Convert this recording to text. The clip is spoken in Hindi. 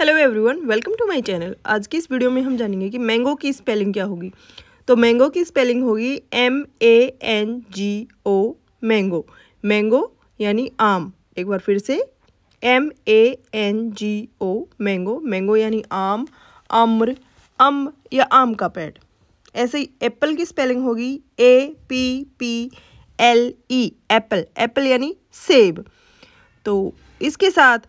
hello everyone welcome to my channel आज की इस वीडियो में हम जानेंगे कि मैंगो की स्पेलिंग क्या होगी तो मैंगो की स्पेलिंग होगी M A N G O mango mango यानी आम एक बार फिर से M A N G O mango mango यानी आम अम्र अम या आम का पेड़ ऐसे ही एप्पल की स्पेलिंग होगी A P P L E apple apple यानी सेब तो इसके साथ